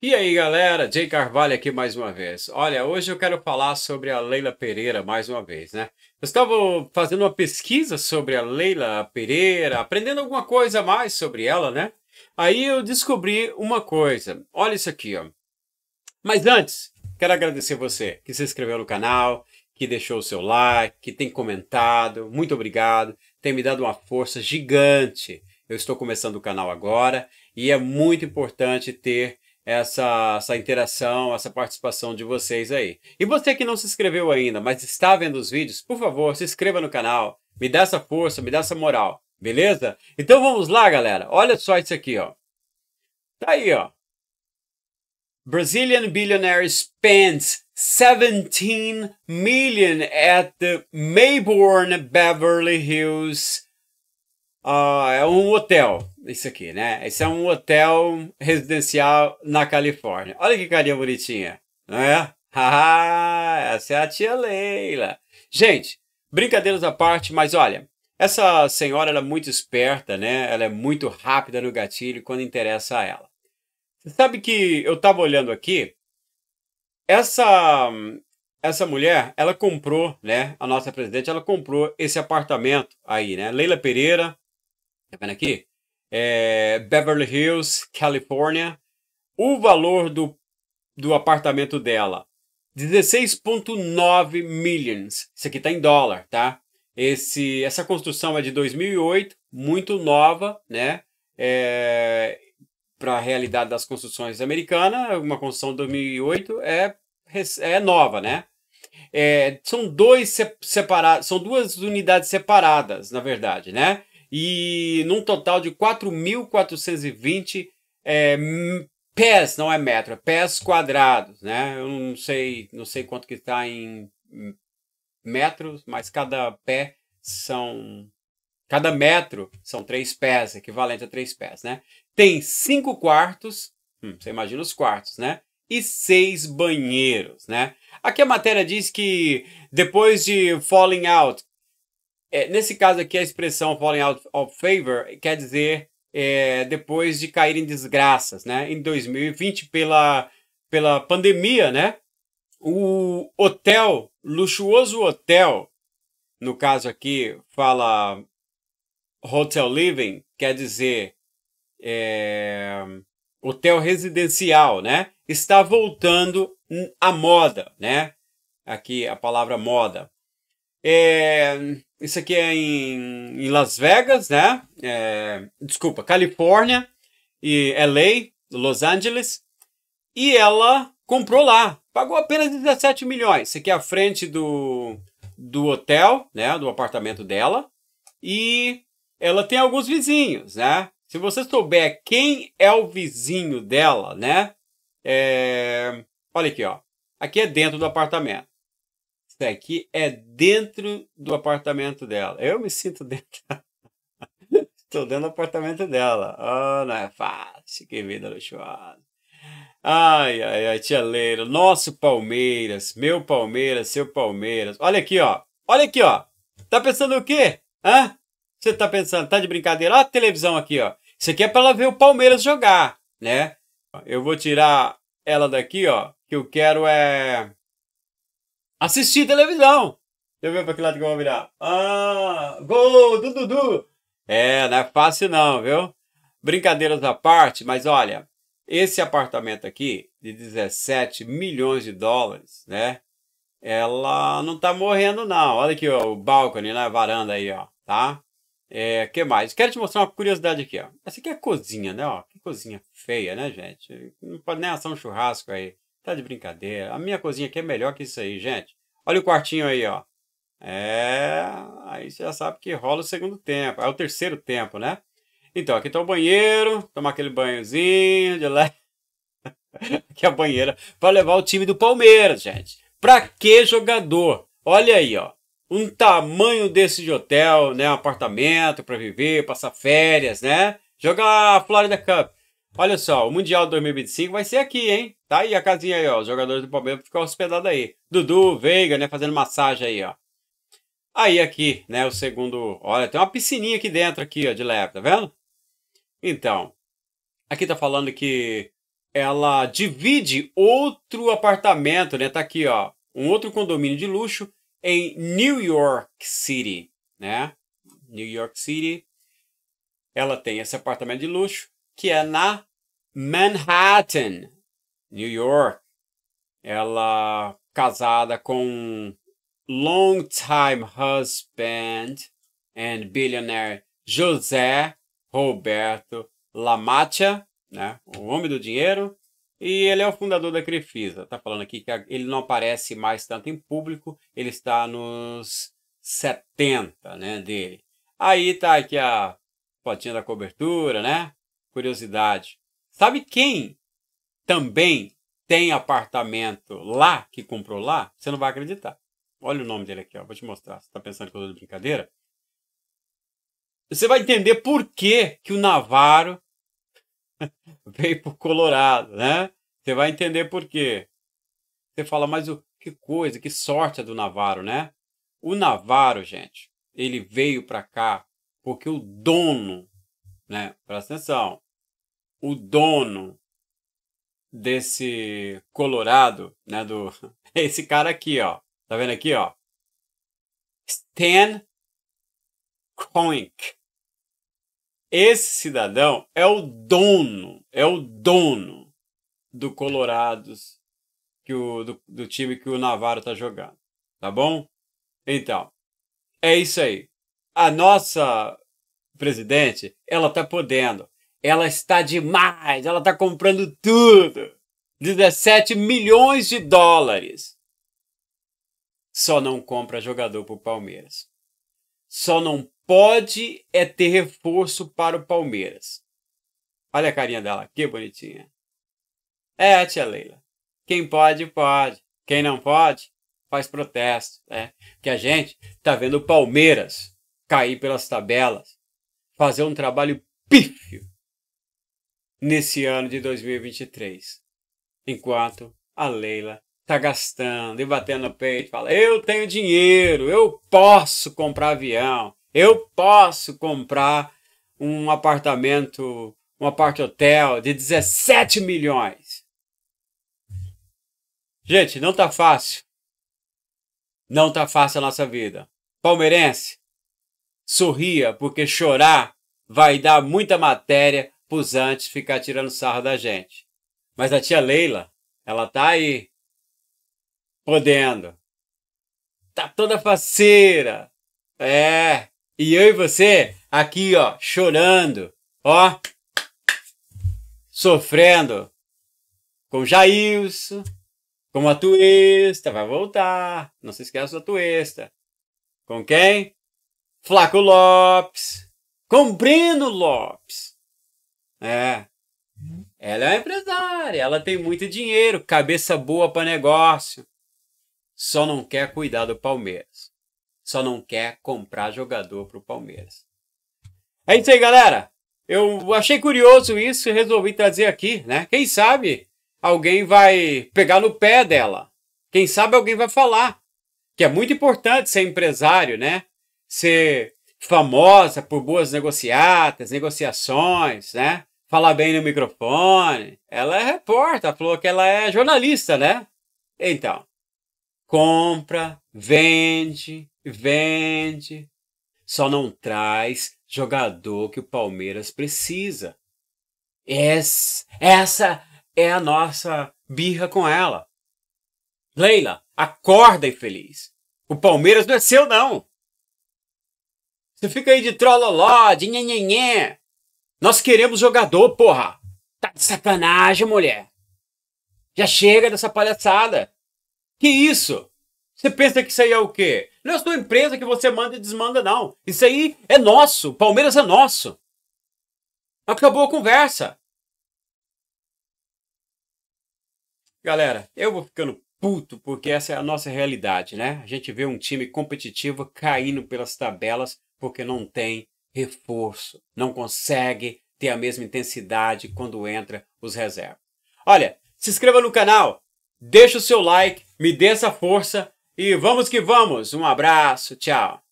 E aí galera, Jay Carvalho aqui mais uma vez. Olha, hoje eu quero falar sobre a Leila Pereira mais uma vez, né? Eu estava fazendo uma pesquisa sobre a Leila Pereira, aprendendo alguma coisa a mais sobre ela, né? Aí eu descobri uma coisa. Olha isso aqui, ó. Mas antes, quero agradecer você que se inscreveu no canal, que deixou o seu like, que tem comentado. Muito obrigado. Tem me dado uma força gigante. Eu estou começando o canal agora e é muito importante ter essa, essa interação, essa participação de vocês aí. E você que não se inscreveu ainda, mas está vendo os vídeos, por favor, se inscreva no canal. Me dá essa força, me dá essa moral, beleza? Então vamos lá, galera. Olha só isso aqui, ó. Tá aí, ó. Brazilian billionaire spends 17 million at the Mayborn Beverly Hills. Uh, é um hotel. Isso aqui, né? Esse é um hotel residencial na Califórnia. Olha que carinha bonitinha, não é? Haha, essa é a tia Leila. Gente, brincadeiras à parte, mas olha, essa senhora ela é muito esperta, né? Ela é muito rápida no gatilho quando interessa a ela. Você sabe que eu estava olhando aqui, essa essa mulher, ela comprou, né? A nossa presidente, ela comprou esse apartamento aí, né? Leila Pereira, tá vendo aqui? é, Beverly Hills, Califórnia. O valor do, do apartamento dela, 16,9 millions. Isso aqui está em dólar, tá? Esse, essa construção é de 2008, muito nova, né? É, Para a realidade das construções americanas, uma construção de 2008 é, é nova, né? É, são dois separados, são duas unidades separadas, na verdade, né? e num total de 4.420 é, pés, não é metro, é pés quadrados, né? Eu não sei, não sei quanto que está em metros, mas cada pé são cada metro são três pés, equivalente a três pés, né? Tem cinco quartos, hum, você imagina os quartos, né? E seis banheiros, né? Aqui a matéria diz que depois de Falling Out, é, nesse caso aqui, a expressão falling out of favor quer dizer é, depois de cair em desgraças, né? Em 2020, pela, pela pandemia, né? O hotel, luxuoso hotel, no caso aqui fala hotel living, quer dizer é, hotel residencial, né? Está voltando à moda, né? Aqui a palavra moda. É, isso aqui é em, em Las Vegas, né? É, desculpa, Califórnia e LA, Los Angeles. E ela comprou lá, pagou apenas 17 milhões. Isso aqui é a frente do, do hotel, né? Do apartamento dela. E ela tem alguns vizinhos, né? Se você souber quem é o vizinho dela, né? É, olha aqui, ó. Aqui é dentro do apartamento aqui é dentro do apartamento dela. Eu me sinto dentro. Estou dentro do apartamento dela. Ah, oh, não é fácil. Que vida luxuosa. Ai, ai, ai, tia Leira, Nosso Palmeiras. Meu Palmeiras, seu Palmeiras. Olha aqui, ó. Olha aqui, ó. Tá pensando o quê? Hã? Você tá pensando, tá de brincadeira? Olha a televisão aqui, ó. Isso aqui é para ela ver o Palmeiras jogar, né? Eu vou tirar ela daqui, ó. Que eu quero é Assistir televisão. Deixa eu ver pra que lado que eu vou virar. Ah, gol do Dudu. É, não é fácil não, viu? Brincadeiras à parte, mas olha, esse apartamento aqui de 17 milhões de dólares, né? Ela não tá morrendo não. Olha aqui ó, o balcone, né? A varanda aí, ó, tá? É, que mais? Quero te mostrar uma curiosidade aqui, ó. Essa aqui é a cozinha, né, ó? Que cozinha feia, né, gente? Não pode nem assar um churrasco aí. Tá de brincadeira. A minha cozinha aqui é melhor que isso aí, gente. Olha o quartinho aí, ó. É, aí você já sabe que rola o segundo tempo. É o terceiro tempo, né? Então, aqui tá o banheiro. Tomar aquele banhozinho de lá. aqui é a banheira. Pra levar o time do Palmeiras, gente. Pra que jogador? Olha aí, ó. Um tamanho desse de hotel, né? Um apartamento para viver, passar férias, né? Jogar a Florida Cup. Olha só, o Mundial 2025 vai ser aqui, hein? Tá aí a casinha aí, ó. Os jogadores do Palmeiras ficam hospedados aí. Dudu, Veiga, né? Fazendo massagem aí, ó. Aí aqui, né? O segundo... Olha, tem uma piscininha aqui dentro aqui, ó. De leve, tá vendo? Então, aqui tá falando que ela divide outro apartamento, né? Tá aqui, ó. Um outro condomínio de luxo em New York City, né? New York City. Ela tem esse apartamento de luxo que é na Manhattan, New York. Ela casada com long-time husband and billionaire José Roberto Lamatia, né? O homem do dinheiro. E ele é o fundador da Crefisa. Tá falando aqui que ele não aparece mais tanto em público, ele está nos 70, né, dele. Aí tá aqui a fotinha da cobertura, né? curiosidade. Sabe quem também tem apartamento lá que comprou lá? Você não vai acreditar. Olha o nome dele aqui, ó. vou te mostrar. Você está pensando que eu estou de brincadeira? Você vai entender por que, que o Navarro veio para o Colorado, né? Você vai entender por quê. Você fala, mas o, que coisa, que sorte é do Navarro, né? O Navarro, gente, ele veio para cá porque o dono, né? Presta atenção, o dono desse Colorado, né, do esse cara aqui, ó. Tá vendo aqui, ó? Stan Koenig Esse cidadão é o dono, é o dono do Colorados, que o, do, do time que o Navarro tá jogando, tá bom? Então, é isso aí. A nossa presidente, ela tá podendo. Ela está demais, ela está comprando tudo. 17 milhões de dólares. Só não compra jogador para o Palmeiras. Só não pode é ter reforço para o Palmeiras. Olha a carinha dela, que bonitinha. É a tia Leila. Quem pode, pode. Quem não pode, faz protesto. Né? Que a gente tá vendo o Palmeiras cair pelas tabelas, fazer um trabalho pífio nesse ano de 2023. Enquanto a Leila tá gastando e batendo no peito, fala: "Eu tenho dinheiro, eu posso comprar avião, eu posso comprar um apartamento, um apart hotel de 17 milhões". Gente, não tá fácil. Não tá fácil a nossa vida. Palmeirense, sorria, porque chorar vai dar muita matéria antes ficar tirando sarro da gente. Mas a tia Leila, ela tá aí. Podendo. Tá toda faceira. É. E eu e você aqui, ó, chorando. Ó. Sofrendo. Com Jailson. Com a Tuesta. Vai voltar. Não se esqueça da Tuesta. Com quem? Flaco Lopes. Com Breno Lopes. É. Ela é uma empresária, ela tem muito dinheiro, cabeça boa para negócio. Só não quer cuidar do Palmeiras. Só não quer comprar jogador pro Palmeiras. É isso aí, galera. Eu achei curioso isso e resolvi trazer aqui, né? Quem sabe alguém vai pegar no pé dela. Quem sabe alguém vai falar. Que é muito importante ser empresário, né? Ser famosa por boas negociatas, negociações, né? falar bem no microfone. Ela é repórter, falou que ela é jornalista, né? Então, compra, vende, vende. Só não traz jogador que o Palmeiras precisa. essa é a nossa birra com ela. Leila, acorda infeliz. O Palmeiras não é seu, não. Você fica aí de trololó, de nhenhenhen. Nós queremos jogador, porra! Tá de sacanagem, mulher! Já chega dessa palhaçada! Que isso? Você pensa que isso aí é o quê? Não é a sua empresa que você manda e desmanda, não. Isso aí é nosso. Palmeiras é nosso. Acabou a conversa. Galera, eu vou ficando puto porque essa é a nossa realidade, né? A gente vê um time competitivo caindo pelas tabelas porque não tem reforço, não consegue ter a mesma intensidade quando entra os reservas. Olha, se inscreva no canal, deixa o seu like, me dê essa força e vamos que vamos. Um abraço, tchau.